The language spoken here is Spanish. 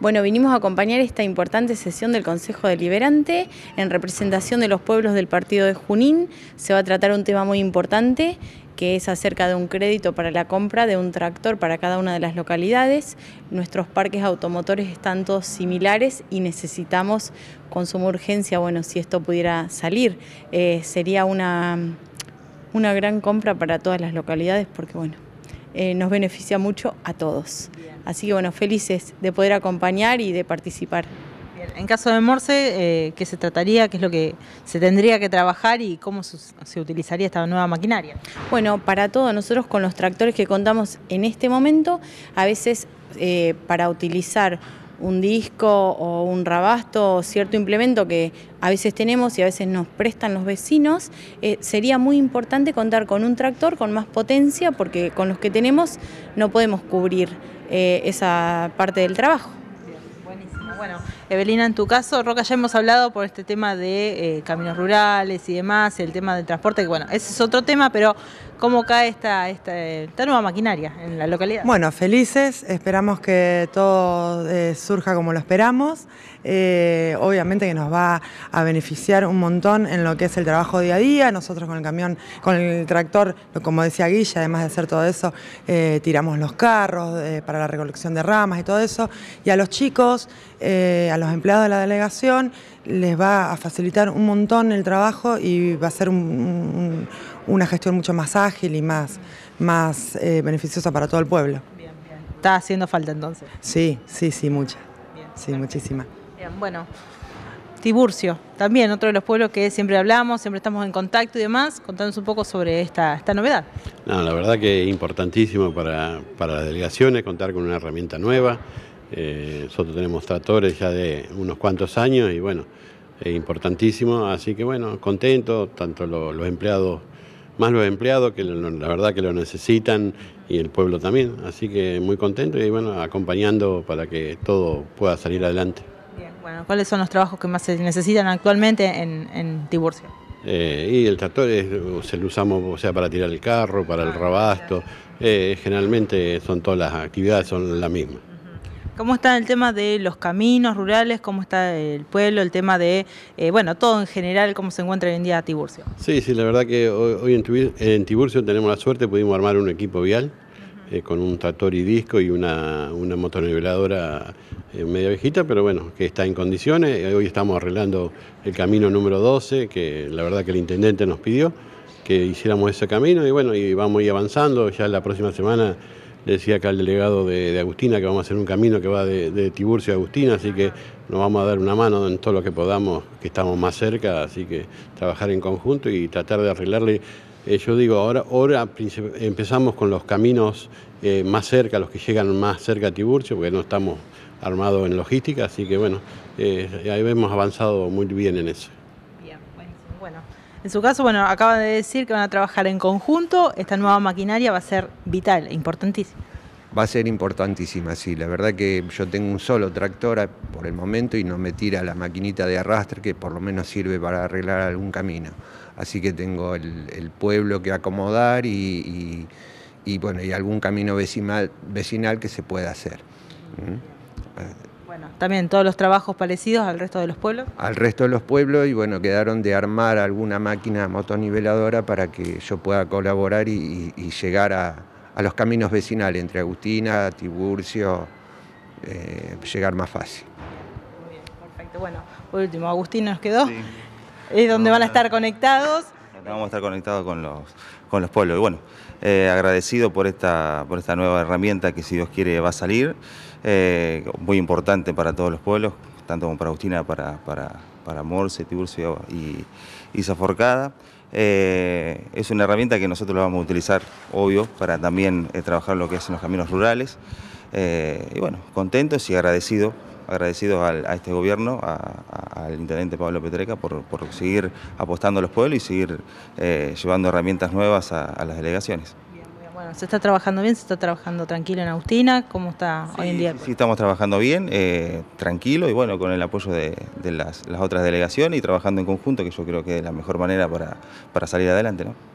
Bueno, vinimos a acompañar esta importante sesión del Consejo Deliberante en representación de los pueblos del partido de Junín. Se va a tratar un tema muy importante que es acerca de un crédito para la compra de un tractor para cada una de las localidades. Nuestros parques automotores están todos similares y necesitamos con suma urgencia, bueno, si esto pudiera salir, eh, sería una, una gran compra para todas las localidades porque, bueno, eh, nos beneficia mucho a todos. Así que bueno, felices de poder acompañar y de participar. En caso de Morse, eh, ¿qué se trataría? ¿Qué es lo que se tendría que trabajar y cómo se utilizaría esta nueva maquinaria? Bueno, para todo, nosotros con los tractores que contamos en este momento, a veces eh, para utilizar un disco o un rabasto o cierto implemento que a veces tenemos y a veces nos prestan los vecinos, eh, sería muy importante contar con un tractor con más potencia porque con los que tenemos no podemos cubrir eh, esa parte del trabajo. Evelina, en tu caso, Roca, ya hemos hablado por este tema de eh, caminos rurales y demás, el tema del transporte, que bueno, ese es otro tema, pero ¿cómo cae esta, nueva maquinaria en la localidad? Bueno, felices, esperamos que todo eh, surja como lo esperamos. Eh, obviamente que nos va a beneficiar un montón en lo que es el trabajo día a día. Nosotros con el camión, con el tractor, como decía Guilla, además de hacer todo eso, tiramos los carros para la recolección de ramas y todo eso. Y a los chicos, a los empleados de la delegación les va a facilitar un montón el trabajo y va a ser una gestión mucho más ágil y más, más eh, beneficiosa para todo el pueblo. ¿Está haciendo falta entonces? Sí, sí, sí, mucha. sí, muchísima. bueno. Tiburcio, también otro de los pueblos que siempre hablamos, siempre estamos en contacto y demás. Contanos un poco sobre esta, novedad. No, la verdad que es importantísimo para, para las delegaciones contar con una herramienta nueva. Eh, nosotros tenemos tractores ya de unos cuantos años y bueno, es importantísimo. Así que bueno, contento, tanto los, empleados, más los empleados, que la verdad que lo necesitan y el pueblo también. Así que muy contento y bueno, acompañando para que todo pueda salir adelante. Bien, bueno, ¿cuáles son los trabajos que más se necesitan actualmente en, en Tiburcio? Eh, y el tractor se lo usamos o sea, para tirar el carro, para el ah, rabasto. Eh, generalmente son todas las actividades son las mismas. ¿Cómo está el tema de los caminos rurales? ¿Cómo está el pueblo? El tema de, eh, bueno, todo en general, ¿cómo se encuentra hoy en día Tiburcio? Sí, sí, la verdad que hoy, en, Tiburcio, tenemos la suerte, pudimos armar un equipo vial eh, con un tractor y disco y una, una motoniveladora eh, media viejita, pero bueno, que está en condiciones. Hoy estamos arreglando el camino número 12, que la verdad que el intendente nos pidió que hiciéramos ese camino y bueno, y vamos a ir avanzando. Ya la próxima semana le decía acá el delegado de, Agustina que vamos a hacer un camino que va de, Tiburcio a Agustina, así que nos vamos a dar una mano en todo lo que podamos, que estamos más cerca, así que trabajar en conjunto y tratar de arreglarle. Eh, yo digo, ahora, ahora empezamos con los caminos eh, más cerca, los que llegan más cerca a Tiburcio, porque no estamos armados en logística, así que bueno, eh, ahí hemos avanzado muy bien en eso. En su caso, bueno, acaba de decir que van a trabajar en conjunto, esta nueva maquinaria va a ser vital, importantísima. Va a ser importantísima, sí. La verdad que yo tengo un solo tractor por el momento y no me tira la maquinita de arrastre que por lo menos sirve para arreglar algún camino. Así que tengo el, pueblo que acomodar y, bueno, y algún camino vecinal, que se pueda hacer. ¿Mm? Ah, bueno, también todos los trabajos parecidos al resto de los pueblos. Al resto de los pueblos y bueno, quedaron de armar alguna máquina motoniveladora para que yo pueda colaborar y, llegar a, los caminos vecinales, entre Agustina, Tiburcio, eh, llegar más fácil. Muy bien, perfecto. Bueno, por último, Agustina nos quedó. Es donde van a estar conectados. Vamos a estar conectados con los, con los pueblos. Y bueno, eh, agradecido por esta, por esta nueva herramienta que si Dios quiere va a salir, eh, muy importante para todos los pueblos, tanto como para Agustina, para, para, para Morse, Tiburcio y, Zaforcada. Eh, es una herramienta que nosotros la vamos a utilizar, obvio, para también trabajar lo que hacen los caminos rurales. y bueno, contentos y agradecidos Agradecido a este gobierno, al intendente Pablo Petreca, por, seguir apostando a los pueblos y seguir eh, llevando herramientas nuevas a, las delegaciones. Bueno, ¿se está trabajando bien? ¿Se está trabajando tranquilo en Agustina? ¿Cómo está hoy en día? Sí, estamos trabajando bien, eh, tranquilo y bueno, con el apoyo de, las, otras delegaciones y trabajando en conjunto, que yo creo que es la mejor manera para, para salir adelante, ¿no?